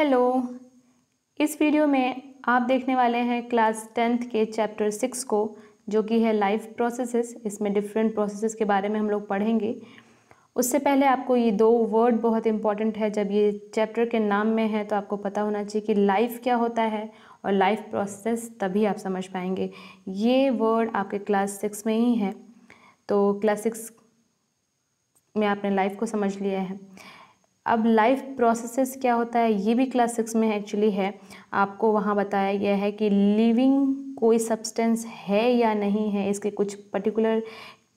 hello इस video में आप देखने वाले हैं क्लास टेंथ के चैप्टर सिक्स को जो कि है लाइफ प्रोसेसेस इसमें डिफरेंट प्रोसेसेस के बारे में हम लोग पढ़ेंगे उससे पहले आपको ये दो वर्ड बहुत इंपॉर्टेंट है जब ये चैप्टर के नाम में है तो आपको पता होना चाहिए कि लाइफ क्या होता है और लाइफ प्रोसेस तभी आप समझ पाएंगे ये वर्ड आपके क्लास सिक्स में ही है तो क्लास सिक्स में आपने लाइफ को समझ लिया है अब लाइफ प्रोसेसेस क्या होता है ये भी क्लास सिक्स में एक्चुअली है आपको वहाँ बताया गया है कि लिविंग कोई सब्सटेंस है या नहीं है इसके कुछ पर्टिकुलर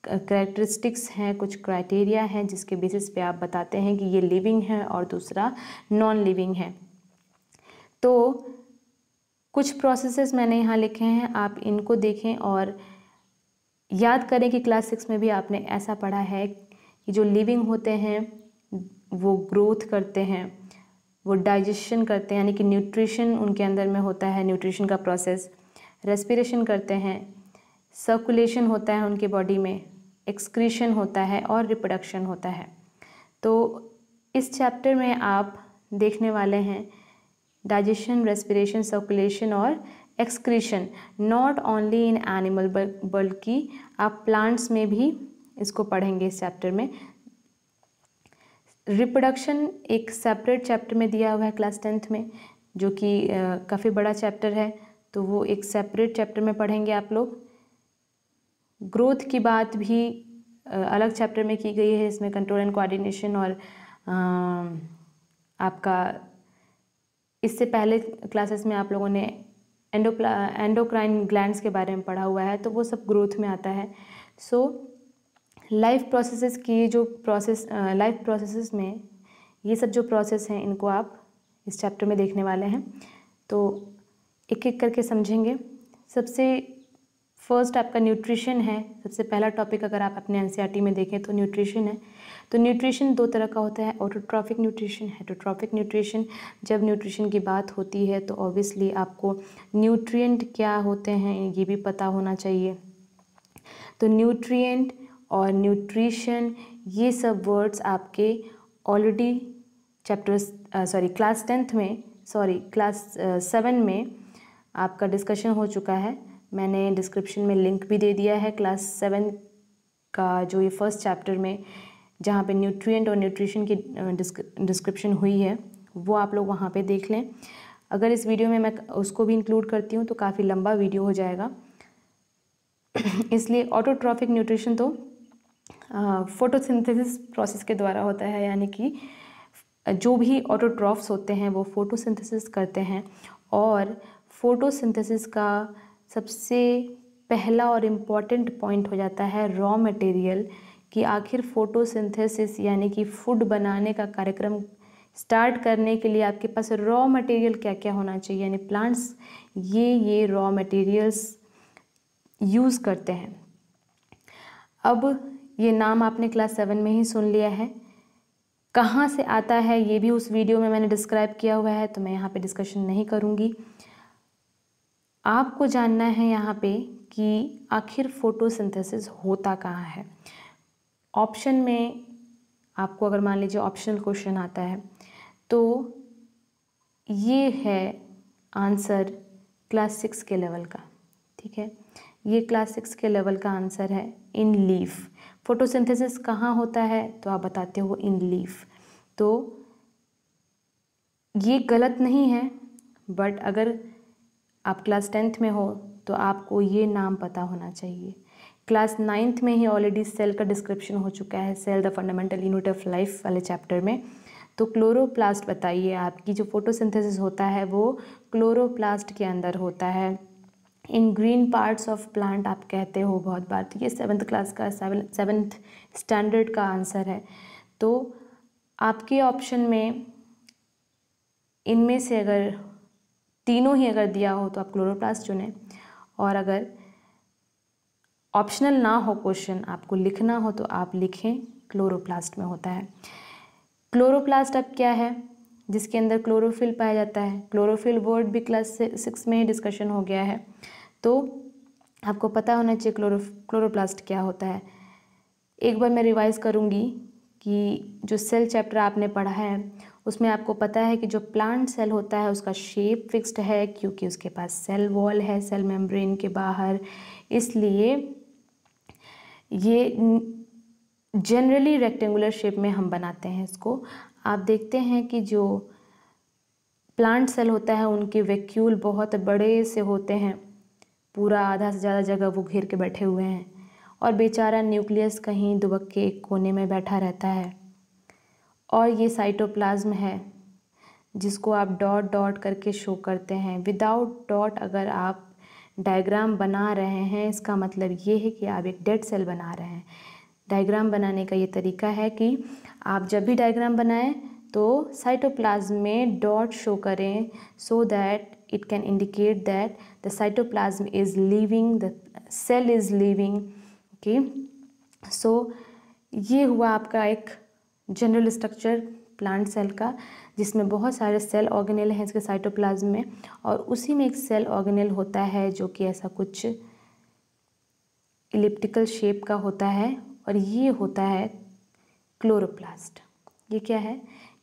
करेक्टरिस्टिक्स हैं कुछ क्राइटेरिया हैं जिसके बेसिस पे आप बताते हैं कि ये लिविंग है और दूसरा नॉन लिविंग है तो कुछ प्रोसेसेस मैंने यहाँ लिखे हैं आप इनको देखें और याद करें कि क्लास सिक्स में भी आपने ऐसा पढ़ा है कि जो लिविंग होते हैं वो ग्रोथ करते हैं वो डाइजेशन करते हैं यानी कि न्यूट्रिशन उनके अंदर में होता है न्यूट्रिशन का प्रोसेस रेस्पिरेशन करते हैं सर्कुलेशन होता है उनके बॉडी में एक्सक्रीशन होता है और रिप्रोडक्शन होता है तो इस चैप्टर में आप देखने वाले हैं डाइजेशन रेस्पिरेशन सर्कुलेशन और excretion not only in animal बल्कि आप प्लांट्स में भी इसको पढ़ेंगे इस चैप्टर में रिप्रोडक्शन एक सेपरेट चैप्टर में दिया हुआ है क्लास टेंथ में जो कि काफ़ी बड़ा चैप्टर है तो वो एक सेपरेट चैप्टर में पढ़ेंगे आप लोग ग्रोथ की बात भी अलग चैप्टर में की गई है इसमें कंट्रोल एंड कोऑर्डिनेशन और आपका इससे पहले क्लासेस में आप लोगों ने एंडोक्ला एंडोक्राइन ग्लैंड्स के बारे में पढ़ा हुआ है तो वो सब ग्रोथ में आता है सो so, लाइफ प्रोसेसेस की जो प्रोसेस लाइफ प्रोसेसेस में ये सब जो प्रोसेस हैं इनको आप इस चैप्टर में देखने वाले हैं तो एक एक करके समझेंगे सबसे फर्स्ट आपका न्यूट्रिशन है सबसे पहला टॉपिक अगर आप अपने एन e में देखें तो न्यूट्रिशन है तो न्यूट्रिशन दो तरह का होता है ऑटोट्रॉफिक न्यूट्रिशन हेटोट्रॉफिक न्यूट्रिशन जब न्यूट्रिशन की बात होती है तो ऑब्वियसली आपको न्यूट्रिएंट क्या होते हैं ये भी पता होना चाहिए तो न्यूट्रिएंट और न्यूट्रिशन ये सब वर्ड्स आपके already chapter sorry class tenth में सॉरी क्लास सेवन में आपका डिस्कशन हो चुका है मैंने डिस्क्रिप्शन में लिंक भी दे दिया है क्लास सेवन का जो ये फर्स्ट चैप्टर में जहाँ पे न्यूट्रिएंट और न्यूट्रिशन की डिस्क्रिप्शन हुई है वो आप लोग वहाँ पे देख लें अगर इस वीडियो में मैं उसको भी इंक्लूड करती हूँ तो काफ़ी लंबा वीडियो हो जाएगा इसलिए ऑटोट्रॉफिक न्यूट्रिशन तो फोटोसिंथेसिस प्रोसेस के द्वारा होता है यानी कि जो भी ऑटोट्रॉफ्स होते हैं वो फोटोसिंथेसिस करते हैं और फोटोसिंथेसिस का सबसे पहला और इम्पॉर्टेंट पॉइंट हो जाता है रॉ मटेरियल कि आखिर फोटोसिंथेसिस यानी कि फूड बनाने का कार्यक्रम स्टार्ट करने के लिए आपके पास रॉ मटेरियल क्या क्या होना चाहिए यानी प्लांट्स ये ये रॉ मटेरियल्स यूज़ करते हैं अब ये नाम आपने क्लास सेवन में ही सुन लिया है कहाँ से आता है ये भी उस वीडियो में मैंने डिस्क्राइब किया हुआ है तो मैं यहाँ पे डिस्कशन नहीं करूँगी आपको जानना है यहाँ पे कि आखिर फोटोसिंथेसिस होता कहाँ है ऑप्शन में आपको अगर मान लीजिए ऑप्शनल क्वेश्चन आता है तो ये है आंसर क्लास सिक्स के लेवल का ठीक है ये क्लास सिक्स के लेवल का आंसर है इन लीफ फोटोसिंथेसिस कहाँ होता है तो आप बताते हो इन लीफ तो ये गलत नहीं है बट अगर आप क्लास टेंथ में हो तो आपको ये नाम पता होना चाहिए क्लास नाइन्थ में ही ऑलरेडी सेल का डिस्क्रिप्शन हो चुका है cell the fundamental unit of life वाले चैप्टर में तो क्लोरोप्लास्ट बताइए आपकी जो फोटोसिंथेसिस होता है वो क्लोरोप्लास्ट के अंदर होता है in green parts of plant आप कहते हो बहुत बार तो ये सेवन्थ क्लास का सेवन सेवन्थ स्टैंडर्ड का आंसर है तो आपके ऑप्शन में इनमें से अगर तीनों ही अगर दिया हो तो आप क्लोरोप्लास्ट चुनें और अगर ऑप्शनल ना हो क्वेश्चन आपको लिखना हो तो आप लिखें क्लोरोप्लास्ट में होता है क्लोरोप्लास्ट अब क्या है जिसके अंदर क्लोरोफिल पाया जाता है क्लोरोफिल बोर्ड भी क्लास सिक्स में ही डिस्कशन हो गया है तो आपको पता होना चाहिए क्लोरो क्लोरोप्लास्ट क्या होता है एक बार मैं रिवाइज़ करूँगी कि जो सेल चैप्टर आपने पढ़ा है उसमें आपको पता है कि जो प्लांट सेल होता है उसका शेप फिक्स्ड है क्योंकि उसके पास सेल वॉल है सेल मेम्ब्रेन के बाहर इसलिए ये जनरली रेक्टेंगुलर शेप में हम बनाते हैं इसको आप देखते हैं कि जो प्लांट सेल होता है उनके वैक्यूल बहुत बड़े से होते हैं पूरा आधा से ज़्यादा जगह वो घेर के बैठे हुए हैं और बेचारा न्यूक्लियस कहीं दुबक के एक कोने में बैठा रहता है और ये साइटोप्लाज्म है जिसको आप डॉट डॉट करके शो करते हैं विदाउट डॉट अगर आप डायग्राम बना रहे हैं इसका मतलब ये है कि आप एक डेड सेल बना रहे हैं डायग्राम बनाने का ये तरीका है कि आप जब भी डायग्राम बनाएं तो साइटोप्लाज्म में डॉट शो करें so that it can indicate that the cytoplasm is living the cell is living okay so ये हुआ आपका एक जनरल स्ट्रक्चर प्लांट सेल का जिसमें बहुत सारे सेल ऑर्गेनेल हैं इसके साइटोप्लाज्म में और उसी में एक सेल ऑर्गेनेल होता है जो कि ऐसा कुछ इलिप्टिकल शेप का होता है और ये होता है क्लोरोप्लास्ट ये क्या है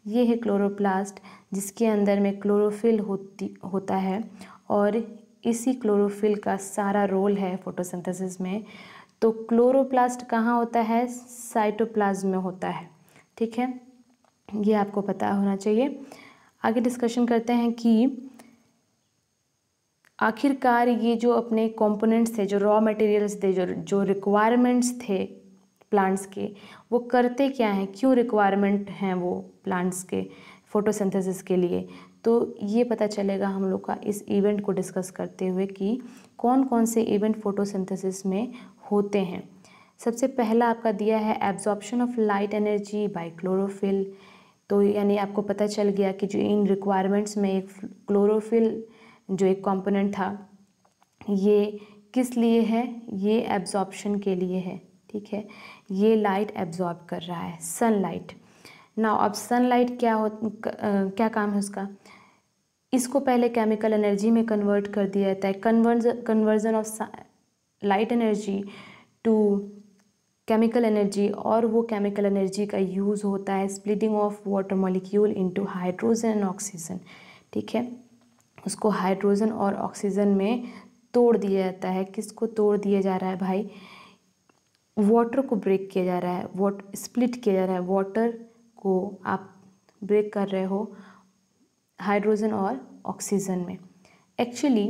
ये है क्लोरोप्लास्ट जिसके अंदर में क्लोरोफिल होती होता है और इसी क्लोरोफिल का सारा रोल है फोटोसिंथेसिस में तो क्लोरोप्लास्ट कहाँ होता है साइटोप्लाज्म में होता है ठीक है ये आपको पता होना चाहिए आगे डिस्कशन करते हैं कि आखिरकार ये जो अपने कंपोनेंट्स थे जो रॉ मटेरियल्स थे जो जो रिक्वायरमेंट्स थे प्लांट्स के वो करते क्या हैं क्यों रिक्वायरमेंट हैं वो प्लांट्स के फोटोसिंथेसिस के लिए तो ये पता चलेगा हम लोग का इस इवेंट को डिस्कस करते हुए कि कौन कौन से इवेंट फोटोसिंथेसिस में होते हैं सबसे पहला आपका दिया है absorption of light energy by chlorophyll तो यानी आपको पता चल गया कि जो इन रिक्वायरमेंट्स में एक क्लोरोफिल जो एक कंपोनेंट था ये किस लिए है ये एब्जॉर्प्शन के लिए है ठीक है ये लाइट एब्जॉर्ब कर रहा है सनलाइट ना अब सनलाइट क्या हो क्या काम है उसका इसको पहले केमिकल एनर्जी में कन्वर्ट कर दिया जाता है converge conversion of light energy to chemical energy और वो केमिकल एनर्जी का यूज़ होता है splitting of water molecule into hydrogen and oxygen ठीक है उसको हाइड्रोजन और ऑक्सीजन में तोड़ दिया जाता है किसको तोड़ दिया जा रहा है भाई वाटर को ब्रेक किया जा रहा है वॉट स्प्लिट किया जा रहा है वाटर को आप ब्रेक कर रहे हो हाइड्रोजन और ऑक्सीजन में एक्चुअली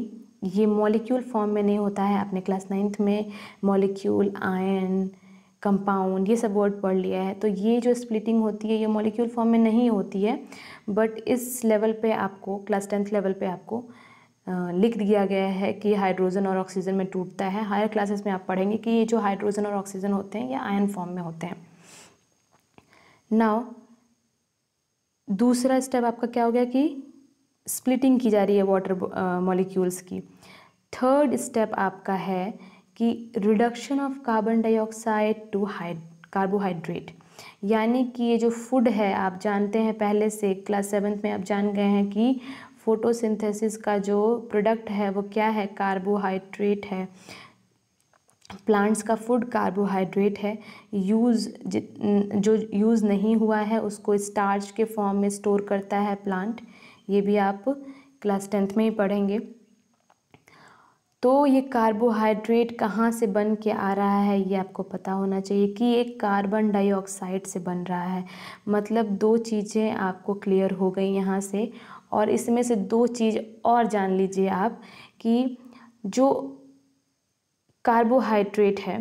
ये मॉलिक्यूल फॉर्म में नहीं होता है आपने क्लास नाइन्थ में मॉलिक्यूल आयन कंपाउंड ये सब वर्ड पढ़ लिया है तो ये जो स्प्लिटिंग होती है ये मॉलिक्यूल फॉर्म में नहीं होती है बट इस लेवल पे आपको क्लास टेंथ लेवल पे आपको लिख दिया गया है कि हाइड्रोजन और ऑक्सीजन में टूटता है हायर क्लासेस में आप पढ़ेंगे कि ये जो हाइड्रोजन और ऑक्सीजन होते हैं ये आयन फॉर्म में होते हैं नाउ दूसरा स्टेप आपका क्या हो गया कि स्प्लिटिंग की जा रही है वाटर मॉलिक्यूल्स की थर्ड स्टेप आपका है कि reduction of carbon dioxide to हाइड कार्बोहाइड्रेट यानी कि ये जो फूड है आप जानते हैं पहले से क्लास सेवन्थ में आप जान गए हैं कि फोटोसिंथेसिस का जो प्रोडक्ट है वो क्या है कार्बोहाइड्रेट है प्लांट्स का फूड कार्बोहाइड्रेट है यूज़ जो यूज़ नहीं हुआ है उसको स्टार्च के फॉर्म में स्टोर करता है प्लांट ये भी आप क्लास टेंथ में ही पढ़ेंगे तो ये कार्बोहाइड्रेट कहाँ से बन के आ रहा है ये आपको पता होना चाहिए कि ये कार्बन डाइऑक्साइड से बन रहा है मतलब दो चीज़ें आपको क्लियर हो गई यहाँ से और इसमें से दो चीज़ और जान लीजिए आप कि जो कार्बोहाइड्रेट है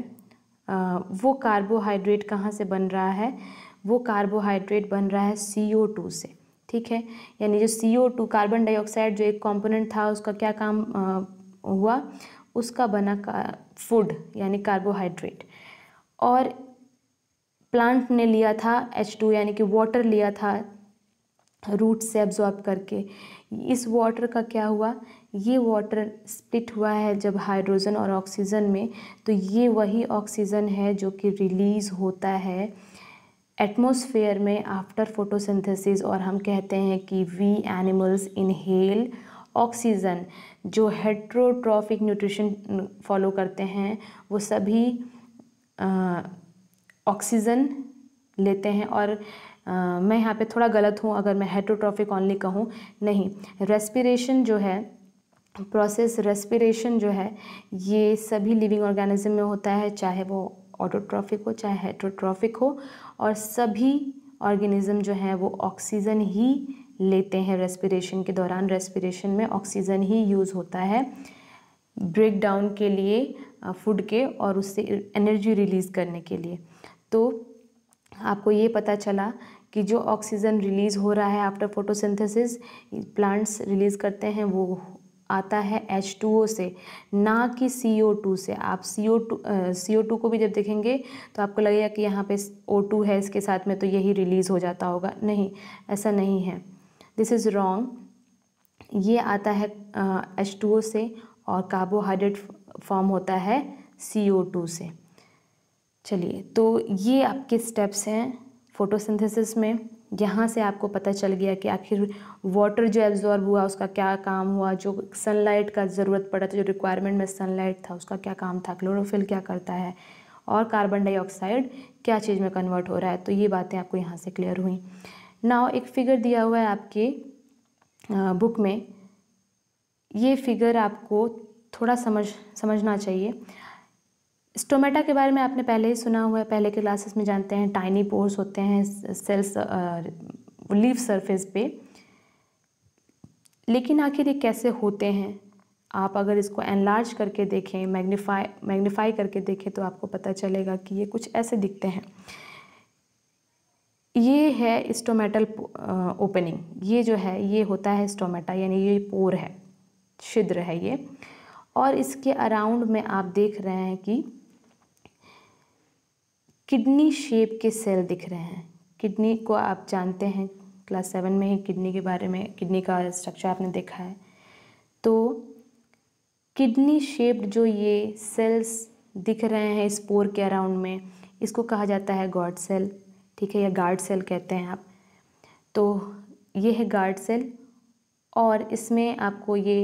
वो कार्बोहाइड्रेट कहाँ से बन रहा है वो कार्बोहाइड्रेट बन रहा है सी ओ टू से ठीक है यानी जो C O two carbon dioxide जो एक कंपोनेंट था उसका क्या काम आ, हुआ उसका बना का, फूड यानी कार्बोहाइड्रेट और प्लांट ने लिया था एच टू यानी कि वाटर लिया था रूट से एब्जॉर्ब करके इस वाटर का क्या हुआ ये वाटर स्प्लिट हुआ है जब हाइड्रोजन और ऑक्सीजन में तो ये वही ऑक्सीजन है जो कि रिलीज़ होता है एटमोसफेयर में आफ्टर फोटोसिंथेसिस और हम कहते हैं कि वी एनिमल्स इनहेल ऑक्सीजन जो हेट्रोट्रॉफिक न्यूट्रिशन फॉलो करते हैं वो सभी ऑक्सीजन लेते हैं और मैं यहाँ पे थोड़ा गलत हूँ अगर मैं हेट्रोट्रॉफिक ऑनली कहूँ नहीं रेस्पिरेशन जो है प्रोसेस रेस्पिरेशन जो है ये सभी लिविंग ऑर्गेनिज्म में होता है चाहे वो ऑटोट्रॉफिक हो चाहे हेट्रोट्रॉफिक हो और सभी ऑर्गेनिज़म जो है वो ऑक्सीजन ही लेते हैं रेस्पिरेशन के दौरान रेस्पिरेशन में ऑक्सीजन ही यूज़ होता है ब्रेक डाउन के लिए फूड के और उससे एनर्जी रिलीज़ करने के लिए तो आपको ये पता चला कि जो ऑक्सीजन रिलीज़ हो रहा है आफ्टर फोटोसिंथेसिस प्लांट्स रिलीज़ करते हैं वो आता है एच टू ओ से ना कि सी ओ टू से आप सी O to C O to को भी जब देखेंगे तो आपको लगेगा कि यहाँ पे ओ टू है इसके साथ में तो यही रिलीज़ हो जाता होगा नहीं ऐसा नहीं है दिस इज़ रॉन्ग ये आता है एच टू ओ से और कार्बोहाइड्रेट फॉर्म होता है सी ओ टू से चलिए तो ये आपके स्टेप्स हैं फोटोसिंथेसिस में यहाँ से आपको पता चल गया कि आखिर वाटर जो एब्जॉर्ब हुआ उसका क्या काम हुआ जो सनलाइट का ज़रूरत पड़ा था जो रिक्वायरमेंट में सनलाइट था उसका क्या काम था क्लोरोफिल क्या करता है और कार्बन डाइऑक्साइड क्या चीज़ में कन्वर्ट हो रहा है तो ये बातें आपको यहाँ से क्लियर हुई नाउ एक फिगर दिया हुआ है आपके बुक में ये फिगर आपको थोड़ा समझ समझना चाहिए स्टोमेटा के बारे में आपने पहले ही सुना हुआ है पहले के क्लासेस में जानते हैं टाइनी पोर्स होते हैं सेल्स लीव सरफेस पे लेकिन आखिर ये कैसे होते हैं आप अगर इसको एनलार्ज करके देखें मैग्नीफाई मैग्नीफाई करके देखें तो आपको पता चलेगा कि ये कुछ ऐसे दिखते हैं ये है स्टोमेटल ओपनिंग ये जो है ये होता है स्टोमेटा यानी ये पोर है छिद्र है ये और इसके अराउंड में आप देख रहे हैं कि किडनी शेप के सेल दिख रहे हैं किडनी को आप जानते हैं क्लास सेवन में ही किडनी के बारे में किडनी का स्ट्रक्चर आपने देखा है तो किडनी शेप्ड जो ये सेल्स दिख रहे हैं स्पोर के अराउंड में इसको कहा जाता है गॉड सेल ठीक है या गार्ड सेल कहते हैं आप तो ये है गार्ड सेल और इसमें आपको ये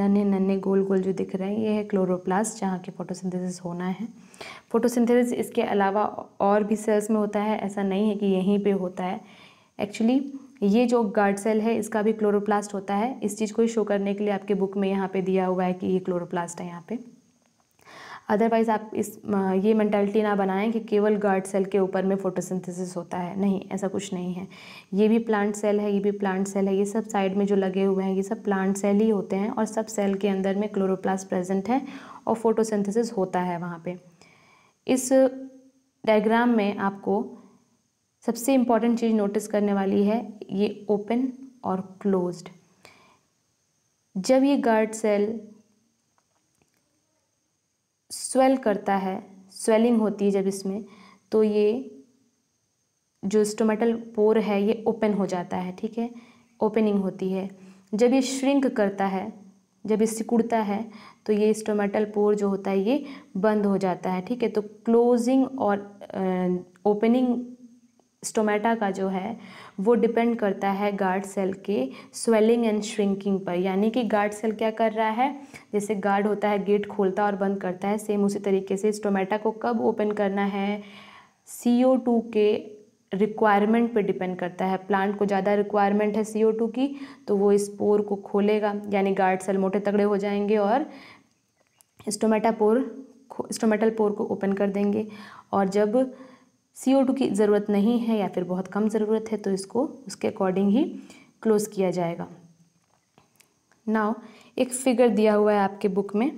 नन्हे नन्हे गोल गोल जो दिख रहे हैं ये है क्लोरोप्लास्ट जहाँ के फोटोसिंथेसिस होना है फोटोसिंथेसिस इसके अलावा और भी सेल्स में होता है ऐसा नहीं है कि यहीं पे होता है एक्चुअली ये जो गार्ड सेल है इसका भी क्लोरोप्लास्ट होता है इस चीज़ को ही शो करने के लिए आपके बुक में यहाँ पे दिया हुआ है कि ये क्लोरोप्लास्ट है यहाँ पे अदरवाइज़ आप इस ये मैंटेलिटी ना बनाएं कि केवल गार्ड सेल के ऊपर में फोटोसिंथेसिस होता है नहीं ऐसा कुछ नहीं है ये भी प्लांट सेल है ये भी प्लांट सेल है ये सब साइड में जो लगे हुए हैं ये सब प्लांट सेल ही होते हैं और सब सेल के अंदर में क्लोरोप्लास्ट प्रेजेंट है और फोटोसिंथेसिस होता है वहाँ पर इस डायग्राम में आपको सबसे इम्पॉर्टेंट चीज़ नोटिस करने वाली है ये ओपन और क्लोज्ड जब ये गार्ड सेल स्वेल करता है स्वेलिंग होती है जब इसमें तो ये जो स्टोमेटल पोर है ये ओपन हो जाता है ठीक है ओपनिंग होती है जब ये श्रिंक करता है जब ये सिकुड़ता है तो ये स्टोमेटल पोर जो होता है ये बंद हो जाता है ठीक है तो क्लोजिंग और ओपनिंग स्टोमेटा का जो है वो डिपेंड करता है गार्ड सेल के स्वेलिंग एंड श्रिंकिंग पर यानी कि गार्ड सेल क्या कर रहा है जैसे गार्ड होता है गेट खोलता और बंद करता है सेम उसी तरीके से स्टोमेटा को कब ओपन करना है सी के रिक्वायरमेंट पे डिपेंड करता है प्लांट को ज़्यादा रिक्वायरमेंट है सी की तो वो इस पोर को खोलेगा यानी गार्ड सेल मोटे तगड़े हो जाएंगे और स्टोमेटा पोर स्टोमेटल पोर को ओपन कर देंगे और जब सी की ज़रूरत नहीं है या फिर बहुत कम ज़रूरत है तो इसको उसके अकॉर्डिंग ही क्लोज़ किया जाएगा नाव एक फिगर दिया हुआ है आपके बुक में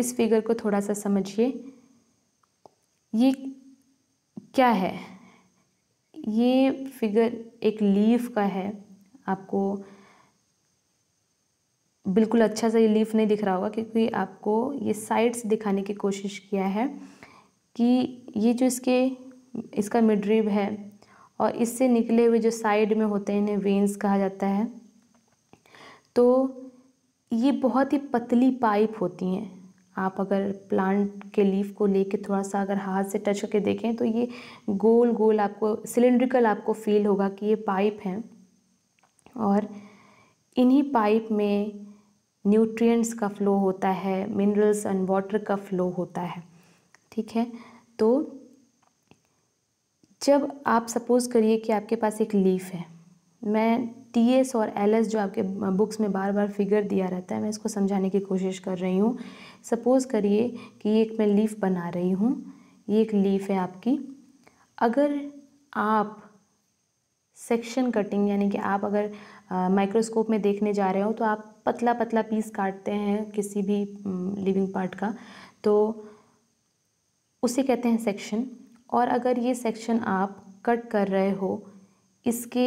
इस फिगर को थोड़ा सा समझिए ये क्या है ये फिगर एक लीफ का है आपको बिल्कुल अच्छा सा ये लीफ नहीं दिख रहा होगा क्योंकि आपको ये साइड्स दिखाने की कोशिश किया है कि ये जो इसके इसका मिडरिब है और इससे निकले हुए जो साइड में होते हैं इन्हें वेंस कहा जाता है तो ये बहुत ही पतली पाइप होती हैं आप अगर प्लांट के लीफ को लेके थोड़ा सा अगर हाथ से टच करके देखें तो ये गोल गोल आपको सिलेंड्रिकल आपको फील होगा कि ये पाइप हैं और इन्हीं पाइप में न्यूट्रिएंट्स का फ्लो होता है मिनरल्स एंड वाटर का फ्लो होता है ठीक है तो जब आप सपोज़ करिए कि आपके पास एक लीफ है मैं टी एस और एल एस जो आपके बुक्स में बार बार फिगर दिया रहता है मैं इसको समझाने की कोशिश कर रही हूँ सपोज़ करिए कि एक मैं लीफ बना रही हूँ ये एक लीफ है आपकी अगर आप सेक्शन कटिंग यानी कि आप अगर माइक्रोस्कोप में देखने जा रहे हो तो आप पतला पतला पीस काटते हैं किसी भी लिविंग पार्ट का तो उसे कहते हैं सेक्शन और अगर ये सेक्शन आप कट कर रहे हो इसके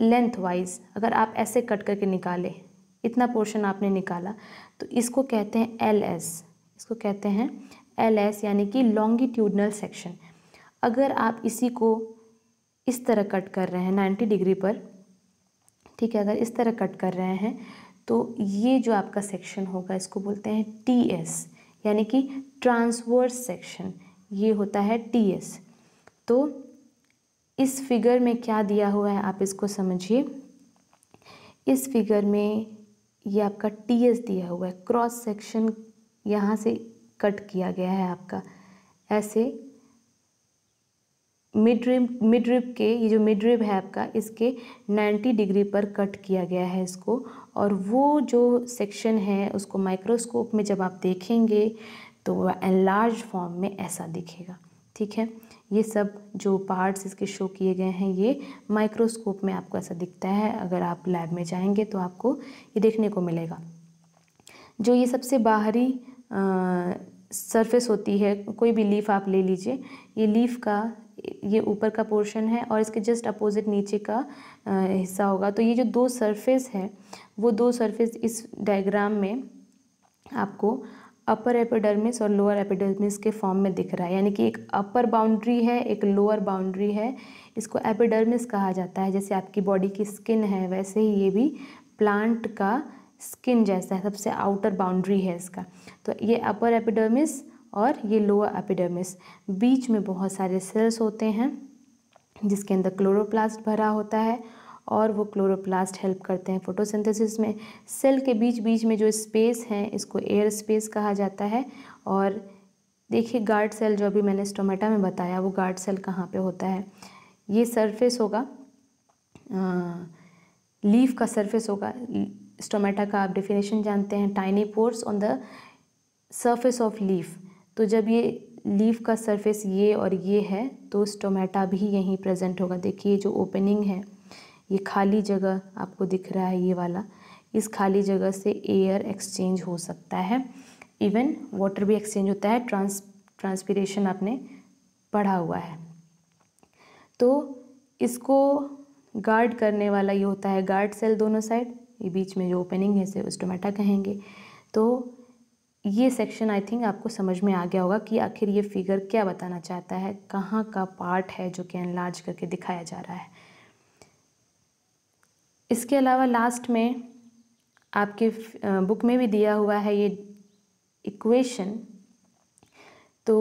लेंथ वाइज अगर आप ऐसे कट करके निकाले इतना पोर्शन आपने निकाला तो इसको कहते हैं एल एस इसको कहते हैं एल एस यानी कि लॉन्गिट्यूडनल सेक्शन अगर आप इसी को इस तरह कट कर रहे हैं नाइन्टी डिग्री पर ठीक है अगर इस तरह कट कर रहे हैं तो ये जो आपका सेक्शन होगा इसको बोलते हैं टी एस यानी कि ट्रांसवर्स सेक्शन ये होता है टी एस तो इस फिगर में क्या दिया हुआ है आप इसको समझिए इस फिगर में ये आपका टी एस दिया हुआ है क्रॉस सेक्शन यहाँ से कट किया गया है आपका ऐसे मिड रिब मिड रिब के ये जो मिड रिब है आपका इसके 90 डिग्री पर कट किया गया है इसको और वो जो सेक्शन है उसको माइक्रोस्कोप में जब आप देखेंगे तो वह एनलार्ज फॉर्म में ऐसा दिखेगा ठीक है ये सब जो पार्ट्स इसके शो किए गए हैं ये माइक्रोस्कोप में आपको ऐसा दिखता है अगर आप लैब में जाएंगे तो आपको ये देखने को मिलेगा जो ये सबसे बाहरी सरफेस होती है कोई भी लीफ आप ले लीजिए ये लीफ का ये ऊपर का पोर्शन है और इसके जस्ट अपोजिट नीचे का आ, हिस्सा होगा तो ये जो दो सरफेस है वो दो सरफेस इस डायग्राम में आपको अपर एपिडर्मिस और लोअर एपिडर्मिस के फॉर्म में दिख रहा है यानी कि एक अपर बाउंड्री है एक लोअर बाउंड्री है इसको एपिडर्मिस कहा जाता है जैसे आपकी बॉडी की स्किन है वैसे ही ये भी प्लांट का स्किन जैसा है सबसे आउटर बाउंड्री है इसका तो ये अपर एपिडर्मिस और ये लोअर एपिडर्मिस बीच में बहुत सारे सेल्स होते हैं जिसके अंदर क्लोरोप्लास्ट भरा होता है और वो क्लोरोप्लास्ट हेल्प करते हैं फोटोसिंथेसिस में सेल के बीच बीच में जो स्पेस है इसको एयर स्पेस कहा जाता है और देखिए गार्ड सेल जो अभी मैंने स्टोमेटा में बताया वो गार्ड सेल कहाँ पे होता है ये सरफेस होगा आ, लीफ का सरफेस होगा स्टोमेटा का आप डिफिनेशन जानते हैं tiny pores on the surface of leaf तो जब ये लीफ का सरफेस ये और ये है तो स्टोमेटा भी यहीं प्रेजेंट होगा देखिए जो ओपनिंग है ये खाली जगह आपको दिख रहा है ये वाला इस खाली जगह से एयर एक्सचेंज हो सकता है इवन वाटर भी एक्सचेंज होता है ट्रांस ट्रांसपीरेशन आपने पढ़ा हुआ है तो इसको गार्ड करने वाला ये होता है गार्ड सेल दोनों साइड ये बीच में जो ओपनिंग है इसे उस्टोमेटा कहेंगे तो ये सेक्शन आई थिंक आपको समझ में आ गया होगा कि आखिर ये फिगर क्या बताना चाहता है कहाँ का पार्ट है जो कि एनलार्ज करके दिखाया जा रहा है इसके अलावा लास्ट में आपके बुक में भी दिया हुआ है ये इक्वेशन तो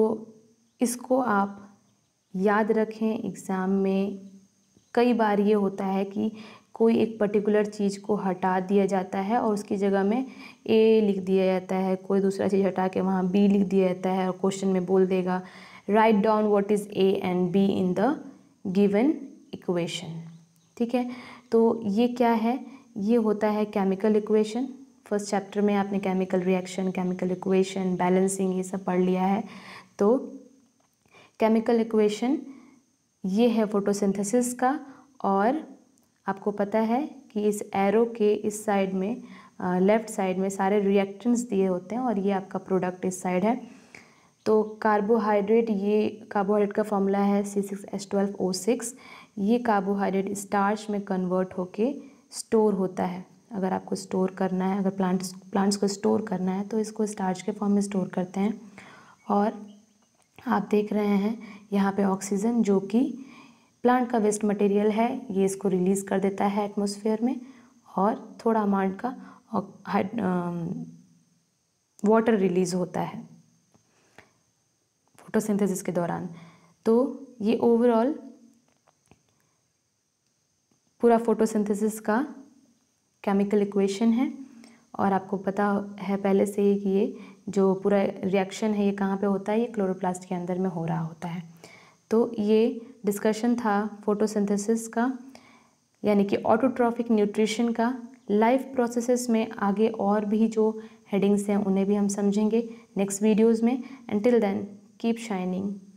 इसको आप याद रखें एग्ज़ाम में कई बार ये होता है कि कोई एक पर्टिकुलर चीज़ को हटा दिया जाता है और उसकी जगह में ए लिख दिया जाता है कोई दूसरा चीज़ हटा के वहाँ बी लिख दिया जाता है और क्वेश्चन में बोल देगा write down what is A and B in the given equation ठीक है तो ये क्या है ये होता है केमिकल इक्वेशन फर्स्ट चैप्टर में आपने chemical reaction chemical equation balancing ये सब पढ़ लिया है तो केमिकल इक्वेशन ये है फोटोसिंथेसिस का और आपको पता है कि इस एरो के इस साइड में लेफ़्ट साइड में सारे रिएक्टेंट्स दिए होते हैं और ये आपका प्रोडक्ट इस साइड है तो कार्बोहाइड्रेट ये कार्बोहाइड्रेट का फॉर्मूला है C six S twelve O six ये कार्बोहाइड्रेट स्टार्च में कन्वर्ट होके स्टोर होता है अगर आपको स्टोर करना है अगर प्लांट्स प्लांट्स को स्टोर करना है तो इसको स्टार्च के फॉर्म में स्टोर करते हैं और आप देख रहे हैं यहाँ पे ऑक्सीजन जो कि प्लांट का वेस्ट मटेरियल है ये इसको रिलीज़ कर देता है एटमोसफेयर में और थोड़ा अमाउंट का वाटर रिलीज़ होता है फोटोसिंथेसिस के दौरान तो ये ओवरऑल पूरा फोटोसिंथेसिस का केमिकल इक्वेशन है और आपको पता है पहले से ही कि ये जो पूरा रिएक्शन है ये कहाँ पे होता है ये क्लोरोप्लास्ट के अंदर में हो रहा होता है तो ये डिस्कशन था फोटोसिंथेसिस का यानी कि ऑटोट्रॉफिक न्यूट्रिशन का लाइफ प्रोसेसेस में आगे और भी जो हेडिंग्स हैं उन्हें भी हम समझेंगे नेक्स्ट वीडियोज़ में एंटिल देन कीप शाइनिंग